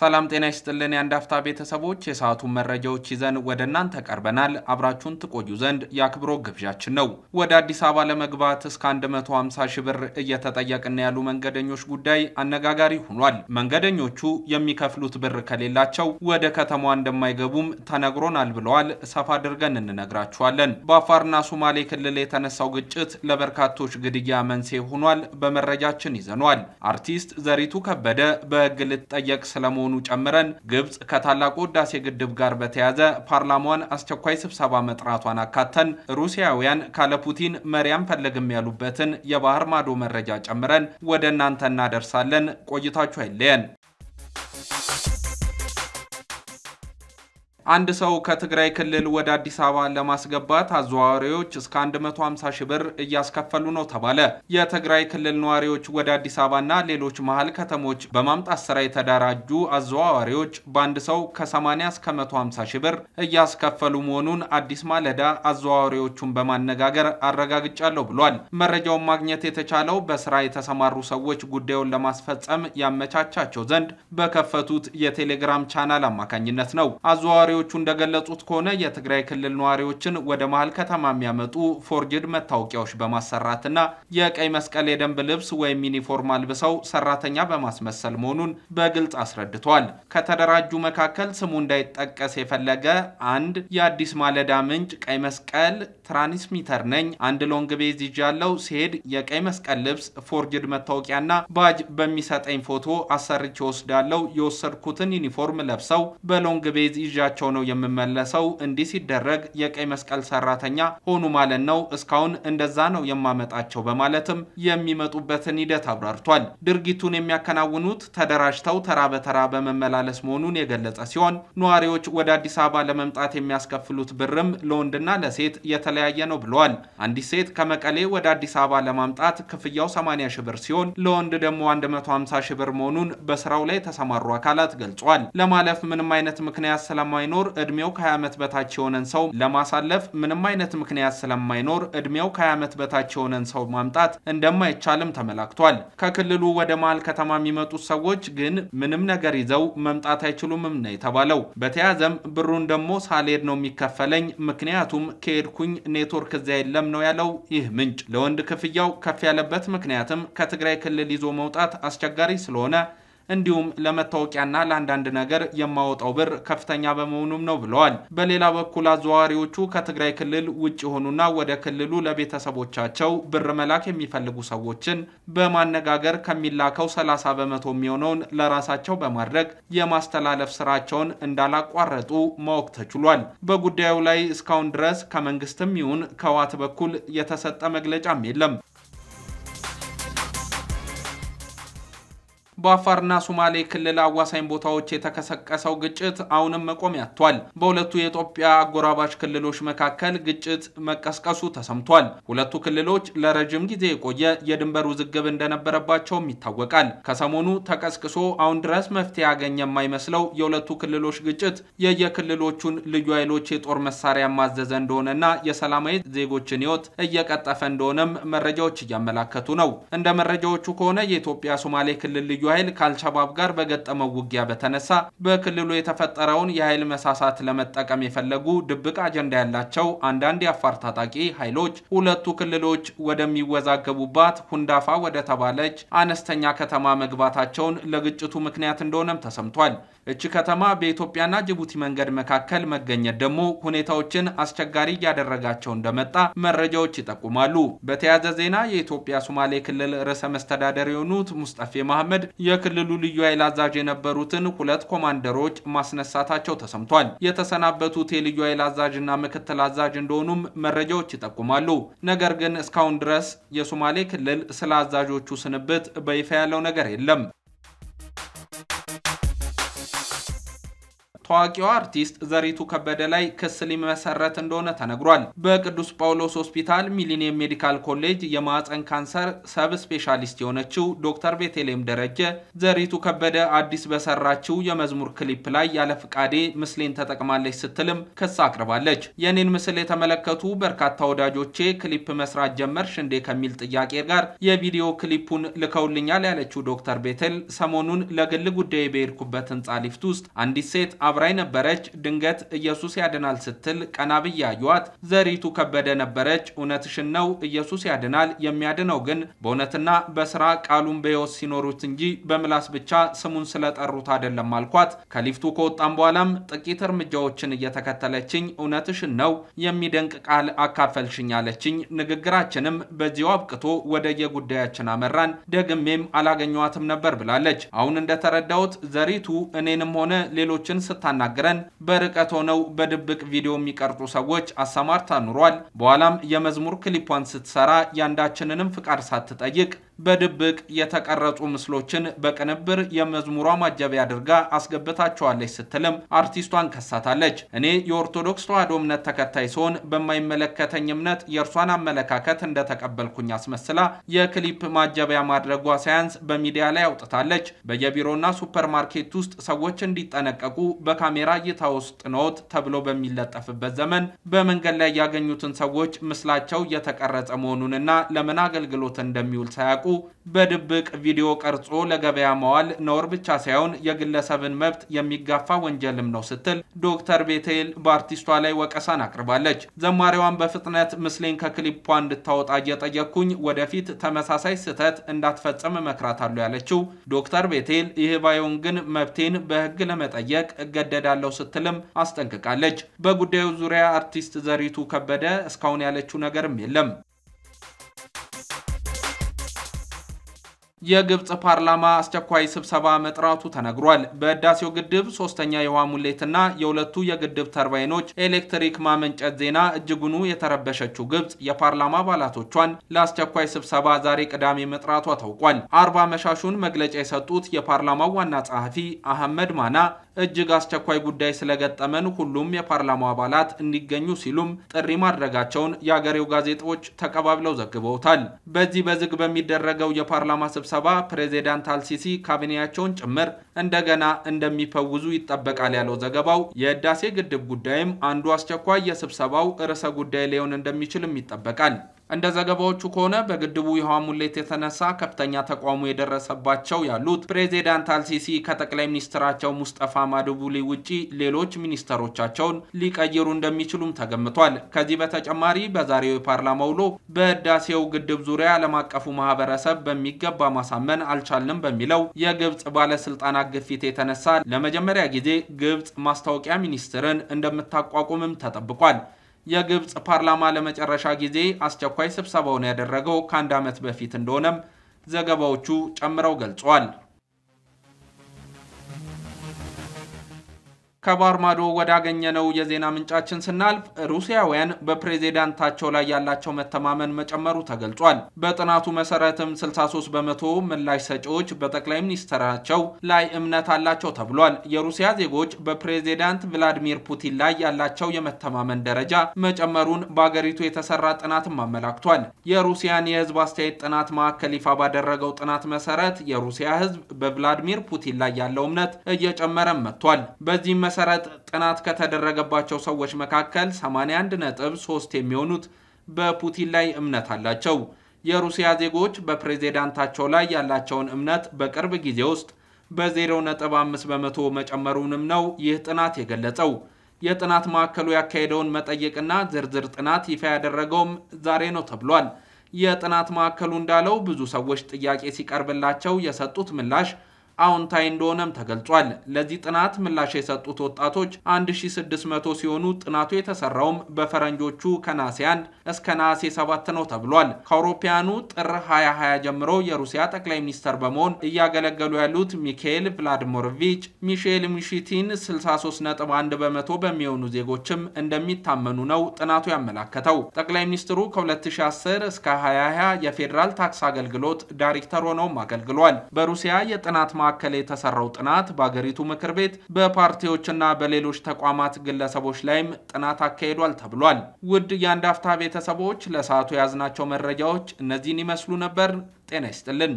ሰላም ጤና ይስጥልን። የአንድ አፍታ ቤተሰቦች የሰዓቱን መረጃዎች ይዘን ወደ እናንተ ቀርበናል። አብራችሁን ትቆዩ ዘንድ የአክብሮ ግብዣችን ነው። ወደ አዲስ አበባ ለመግባት እስከ 150 ሺ ብር እየተጠየቅን ያሉ መንገደኞች ጉዳይ አነጋጋሪ ሆኗል። መንገደኞቹ የሚከፍሉት ብር ከሌላቸው ወደ ከተማዋ እንደማይገቡም ተነግሮናል ብለዋል። ሰፋ አድርገን እንነግራችኋለን። በአፋርና ሶማሌ ክልል የተነሳው ግጭት ለበርካቶች ግድያ መንስኤ ሆኗል። በመረጃችን ይዘኗል። አርቲስት ዘሪቱ ከበደ በህግ ልትጠየቅ ስለመሆኑ መሆኑ ጨምረን ግብጽ ከታላቁ ህዳሴ ግድብ ጋር በተያያዘ ፓርላማዋን አስቸኳይ ስብሰባ መጥራቷን አካተን ሩሲያውያን ካለ ፑቲን ፈለግም ያሉበትን የባህር ማዶ መረጃ ጨምረን ወደ እናንተ እናደርሳለን። ቆይታችሁ አይለየን። አንድ ሰው ከትግራይ ክልል ወደ አዲስ አበባ ለማስገባት አዘዋዋሪዎች እስከ 150 ሺህ ብር እያስከፈሉ ነው ተባለ። የትግራይ ክልል ነዋሪዎች ወደ አዲስ አበባና ሌሎች መሀል ከተሞች በማምጣት ስራ የተደራጁ አዘዋዋሪዎች በአንድ ሰው ከ80 እስከ 150 ሺህ ብር እያስከፈሉ መሆኑን አዲስ ማለዳ አዘዋዋሪዎቹን በማነጋገር አረጋግጫለሁ ብሏል። መረጃውን ማግኘት የተቻለው በስራ የተሰማሩ ሰዎች ጉዳዩን ለማስፈጸም ያመቻቻቸው ዘንድ በከፈቱት የቴሌግራም ቻናል አማካኝነት ነው። አዘዋዋሪዎች ነዋሪዎቹ እንደገለጹት ከሆነ የትግራይ ክልል ነዋሪዎችን ወደ መሀል ከተማ የሚያመጡ ፎርጅድ መታወቂያዎች በማሰራትና የቀይ መስቀል የደንብ ልብስ ወይም ዩኒፎርም አልብሰው ሰራተኛ በማስመሰል መሆኑን በግልጽ አስረድተዋል። ከተደራጁ መካከል ስሙ እንዳይጠቀስ የፈለገ አንድ የአዲስ ማለዳ ምንጭ ቀይ መስቀል ትራንስሚተር ነኝ፣ አንድ ሎንግ ቤዝ ይዣለው፣ ሲሄድ የቀይ መስቀል ልብስ፣ ፎርጅድ መታወቂያና ባጅ በሚሰጠኝ ፎቶ አሰርቼ ወስዳለው፣ የወሰድኩትን ዩኒፎርም ለብሰው በሎንግ ቤዝ ይዣቸው ቤታቸው ነው የምመለሰው። እንዲህ ሲደረግ የቀይ መስቀል ሰራተኛ ሆኑ ማለት ነው። እስካሁን እንደዛ ነው የማመጣቸው በማለትም የሚመጡበትን ሂደት አብራርቷል። ድርጊቱን የሚያከናውኑት ተደራጅተው ተራ በተራ በመመላለስ መሆኑን የገለጸ ሲሆን ነዋሪዎች ወደ አዲስ አበባ ለመምጣት የሚያስከፍሉት ብርም ለወንድና ለሴት የተለያየ ነው ብለዋል። አንዲት ሴት ከመቀሌ ወደ አዲስ አበባ ለማምጣት ክፍያው 80 ሺህ ብር ሲሆን ለወንድ ደግሞ 150 ሺ ብር መሆኑን በስራው ላይ የተሰማሩ አካላት ገልጿል። ለማለፍ ምንም አይነት ምክንያት ሰላማዊ ስለማይኖር እድሜው ከ20 ዓመት በታች የሆነን ሰው ለማሳለፍ ምንም አይነት ምክንያት ስለማይኖር እድሜው ከ20 ዓመት በታች የሆነን ሰው ማምጣት እንደማይቻልም ተመላክቷል። ከክልሉ ወደ መሀል ከተማ የሚመጡት ሰዎች ግን ምንም ነገር ይዘው መምጣት አይችሉምም ነው የተባለው። በተያዘም ብሩን ደግሞ ሳልሄድ ነው የሚከፈለኝ፣ ምክንያቱም ከሄድኩኝ ኔትወርክ እዚያ የለም ነው ያለው ይህ ምንጭ። ለወንድ ክፍያው ከፍ ያለበት ምክንያትም ከትግራይ ክልል ይዞ መውጣት አስቸጋሪ ስለሆነ እንዲሁም ለመታወቂያና ለአንዳንድ ነገር የማወጣው ብር ከፍተኛ በመሆኑም ነው ብለዋል። በሌላ በኩል አዘዋዋሪዎቹ ከትግራይ ክልል ውጭ የሆኑና ወደ ክልሉ ለቤተሰቦቻቸው ብር መላክ የሚፈልጉ ሰዎችን በማነጋገር ከሚላከው 30 በመቶ የሚሆነውን ለራሳቸው በማድረግ የማስተላለፍ ስራቸውን እንዳላቋረጡ ማወቅ ተችሏል። በጉዳዩ ላይ እስካሁን ድረስ ከመንግስትም ይሁን ከዋት በኩል የተሰጠ መግለጫም የለም። በአፋርና ሶማሌ ክልል አዋሳኝ ቦታዎች የተቀሰቀሰው ግጭት አሁንም መቆሚያ አጥቷል። በሁለቱ የኢትዮጵያ አጎራባች ክልሎች መካከል ግጭት መቀስቀሱ ተሰምቷል። ሁለቱ ክልሎች ለረጅም ጊዜ የቆየ የድንበር ውዝግብ እንደነበረባቸውም ይታወቃል። ከሰሞኑ ተቀስቅሶ አሁን ድረስ መፍትሄ ያገኘ የማይመስለው የሁለቱ ክልሎች ግጭት የየክልሎቹን ልዩ ኃይሎች የጦር መሳሪያ ማዘዘ እንደሆነና የሰላማዊ ዜጎችን ሕይወት እየቀጠፈ እንደሆነም መረጃዎች እያመላከቱ ነው። እንደ መረጃዎቹ ከሆነ የኢትዮጵያ ሶማሌ ክልል ልዩ ኃይል ከአልሸባብ ጋር በገጠመው ውጊያ በተነሳ በክልሉ የተፈጠረውን የኃይል መሳሳት ለመጠቀም የፈለጉ ድብቅ አጀንዳ ያላቸው አንዳንድ የአፋር ታጣቂ ኃይሎች ሁለቱ ክልሎች ወደሚወዛገቡባት ሁንዳፋ ወደተባለች አነስተኛ ከተማ መግባታቸውን ለግጭቱ ምክንያት እንደሆነም ተሰምቷል። እቺ ከተማ በኢትዮጵያና ጅቡቲ መንገድ መካከል መገኘት ደግሞ ሁኔታዎችን አስቸጋሪ እያደረጋቸው እንደመጣ መረጃዎች ይጠቁማሉ። በተያያዘ ዜና የኢትዮጵያ ሶማሌ ክልል ርዕሰ መስተዳደር የሆኑት ሙስጠፌ መሐመድ የክልሉ ልዩ ኃይል አዛዥ የነበሩትን ሁለት ኮማንደሮች ማስነሳታቸው ተሰምቷል። የተሰናበቱት የልዩ ኃይል አዛዥና ምክትል አዛዥ እንደሆኑም መረጃዎች ይጠቁማሉ። ነገር ግን እስካሁን ድረስ የሶማሌ ክልል ስለ አዛዦቹ ስንብት በይፋ ያለው ነገር የለም። ታዋቂዋ አርቲስት ዘሪቱ ከበደ ላይ ክስ ሊመሰረት እንደሆነ ተነግሯል። በቅዱስ ጳውሎስ ሆስፒታል ሚሊኒየም ሜዲካል ኮሌጅ የማዕፀን ካንሰር ሰብ ስፔሻሊስት የሆነችው ዶክተር ቤቴሌም ደረጀ ዘሪቱ ከበደ አዲስ በሰራችው የመዝሙር ክሊፕ ላይ ያለ ፍቃዴ ምስሌን ተጠቅማለች ስትልም ክስ አቅርባለች። የኔን ምስል የተመለከቱ በርካታ ወዳጆቼ ክሊፕ መስራት ጀመርሽ እንዴ ከሚል ጥያቄ ጋር የቪዲዮ ክሊፑን ልከውልኛል ያለችው ዶክተር ቤቴል ሰሞኑን ለግል ጉዳይ በሄድኩበት ህንጻ ሊፍት ውስጥ አንዲት ሴት አብራ የነበረች ድንገት ኢየሱስ ያድናል ስትል ቀና ብዬ ዘሪቱ ከበደ ነበረች። እውነትሽን ነው ኢየሱስ ያድናል። የሚያድነው ግን በእውነትና በስራ ቃሉን በሕይወት ሲኖሩት እንጂ በምላስ ብቻ ስሙን ስለጠሩት አይደለም አልኳት። ከሊፍቱ ከወጣም በኋላም ጥቂት እርምጃዎችን እየተከተለችኝ እውነትሽን ነው የሚደንቅ ቃል አካፈልሽኝ አለችኝ። ንግግራችንም በዚሁ አብቅቶ ወደ የጉዳያችን አመራን። ደግሜም አላገኘዋትም ነበር ብላለች። አሁን እንደተረዳሁት ዘሪቱ እኔንም ሆነ ሌሎችን ስታ ስታናግረን በርቀት ሆነው በድብቅ ቪዲዮ የሚቀርጡ ሰዎች አሰማርታ ኑሯል። በኋላም የመዝሙር ክሊፖን ስትሰራ ያንዳችንንም ፍቃድ ሳትጠይቅ በድብቅ የተቀረጹ ምስሎችን በቅንብር የመዝሙሯ ማጀቢያ አድርጋ አስገብታቸዋለች ስትልም አርቲስቷን ከሳታለች። እኔ የኦርቶዶክስ ተዋሕዶ እምነት ተከታይ ሲሆን በማይመለከተኝ እምነት የእርሷን አመለካከት እንደተቀበልኩኝ አስመስላ የክሊፕ ማጀቢያ ማድረጓ ሳያንስ በሚዲያ ላይ አውጥታለች። በየቢሮና ሱፐርማርኬት ውስጥ ሰዎች እንዲጠነቀቁ በካሜራ እይታ ውስጥ ነዎት ተብሎ በሚለጠፍበት ዘመን በመንገድ ላይ ያገኙትን ሰዎች ምስላቸው እየተቀረጸ መሆኑንና ለምን አገልግሎት እንደሚውል ሳያውቁ በድብቅ ቪዲዮ ቀርጾ ለገበያ መዋል ነውር ብቻ ሳይሆን የግለሰብን መብት የሚጋፋ ወንጀልም ነው ስትል ዶክተር ቤቴል በአርቲስቷ ላይ ወቀሳን አቅርባለች። ዘማሪዋን በፍጥነት ምስሌን ከክሊፖ እንድታወጣ እየጠየቅኩኝ ወደፊት ተመሳሳይ ስህተት እንዳትፈጽም እመክራታለሁ ያለችው ዶክተር ቤቴል ይህ ባይሆን ግን መብቴን በህግ ለመጠየቅ እገደዳለሁ ስትልም አስጠንቅቃለች። በጉዳዩ ዙሪያ አርቲስት ዘሪቱ ከበደ እስካሁን ያለችው ነገርም የለም። የግብፅ ፓርላማ አስቸኳይ ስብሰባ መጥራቱ ተነግሯል። በህዳሴው ግድብ ሶስተኛ የውሃ ሙሌትና የሁለቱ የግድብ ተርባይኖች ኤሌክትሪክ ማመንጨት ዜና እጅጉኑ የተረበሸችው ግብፅ የፓርላማ አባላቶቿን ለአስቸኳይ ስብሰባ ዛሬ ቅዳሜ መጥራቷ ታውቋል። አርባ መሻሹን መግለጫ የሰጡት የፓርላማው ዋና ጸሐፊ አህመድ ማና እጅግ አስቸኳይ ጉዳይ ስለገጠመን ሁሉም የፓርላማው አባላት እንዲገኙ ሲሉም ጥሪ ማድረጋቸውን የአገሬው ጋዜጦች ተቀባብለው ዘግበውታል። በዚህ በዝግ በሚደረገው የፓርላማ ስብሰባ ስብሰባ ፕሬዚዳንት አልሲሲ ካቢኔያቸውን ጭምር እንደገና እንደሚፈውዙ ይጠበቃል ያለው ዘገባው የህዳሴ ግድብ ጉዳይም አንዱ አስቸኳይ የስብሰባው ርዕሰ ጉዳይ ሊሆን እንደሚችልም ይጠበቃል። እንደ ዘገባዎቹ ከሆነ በግድቡ የውሃ ሙሌት የተነሳ ከፍተኛ ተቋሙ የደረሰባቸው ያሉት ፕሬዚዳንት አልሲሲ ከጠቅላይ ሚኒስትራቸው ሙስጠፋ ማድቡሊ ውጪ ሌሎች ሚኒስተሮቻቸውን ሊቀይሩ እንደሚችሉም ተገምቷል። ከዚህ በተጨማሪ በዛሬው የፓርላማ ውሎ በህዳሴው ግድብ ዙሪያ ዓለም አቀፉ ማህበረሰብ በሚገባ ማሳመን አልቻልንም በሚለው የግብፅ ባለስልጣናት ግፊት የተነሳ ለመጀመሪያ ጊዜ ግብፅ ማስታወቂያ ሚኒስትርን እንደምታቋቁምም ተጠብቋል። የግብፅ ፓርላማ ለመጨረሻ ጊዜ አስቸኳይ ስብሰባውን ያደረገው ከአንድ ዓመት በፊት እንደሆነም ዘገባዎቹ ጨምረው ገልጿል። ከባህር ማዶ ወዳገኘነው የዜና ምንጫችን ስናልፍ ሩሲያውያን በፕሬዚዳንታቸው ላይ ያላቸው መተማመን መጨመሩ ተገልጿል። በጥናቱ መሰረትም 63 በመቶ ምላሽ ሰጪዎች በጠቅላይ ሚኒስትራቸው ላይ እምነት አላቸው ተብሏል። የሩሲያ ዜጎች በፕሬዚዳንት ቭላዲሚር ፑቲን ላይ ያላቸው የመተማመን ደረጃ መጨመሩን በአገሪቱ የተሰራ ጥናትም አመላክቷል። የሩሲያን የህዝብ አስተያየት ጥናት ማዕከል ይፋ ባደረገው ጥናት መሰረት የሩሲያ ህዝብ በቭላዲሚር ፑቲን ላይ ያለው እምነት እየጨመረም መጥቷል። በዚህም መሰረት ጥናት ከተደረገባቸው ሰዎች መካከል 81 ነጥብ 3 የሚሆኑት በፑቲን ላይ እምነት አላቸው። የሩሲያ ዜጎች በፕሬዝዳንታቸው ላይ ያላቸውን እምነት በቅርብ ጊዜ ውስጥ በ0.5 በመቶ መጨመሩንም ነው ይህ ጥናት የገለጸው። የጥናት ማዕከሉ ያካሄደውን መጠየቅና ዝርዝር ጥናት ይፋ ያደረገውም ዛሬ ነው ተብሏል። የጥናት ማዕከሉ እንዳለው ብዙ ሰዎች ጥያቄ ሲቀርብላቸው የሰጡት ምላሽ አዎንታዊ እንደሆነም ተገልጿል። ለዚህ ጥናት ምላሽ የሰጡት ወጣቶች 1600 ሲሆኑ ጥናቱ የተሰራውም በፈረንጆቹ ከነሐሴ 1 እስከ ነሐሴ 7 ነው ተብሏል። ከአውሮፓውያኑ ጥር 2020 ጀምሮ የሩሲያ ጠቅላይ ሚኒስትር በመሆን እያገለገሉ ያሉት ሚካኤል ቭላዲሞርቪች ሚሼል ሚሽቲን 63.1 በመቶ በሚሆኑ ዜጎችም እንደሚታመኑ ነው ጥናቱ ያመላከተው። ጠቅላይ ሚኒስትሩ ከ2010 እስከ 2020 የፌዴራል ታክስ አገልግሎት ዳይሬክተር ሆነውም አገልግሏል። በሩሲያ የጥናት ማ ማዕከል የተሰራው ጥናት በአገሪቱ ምክር ቤት በፓርቲዎችና በሌሎች ተቋማት ግለሰቦች ላይም ጥናት አካሂዷል ተብሏል። ውድ የአንድ አፍታ ቤተሰቦች ለሰዓቱ የያዝናቸው መረጃዎች እነዚህን ይመስሉ ነበር። ጤና ይስጥልን።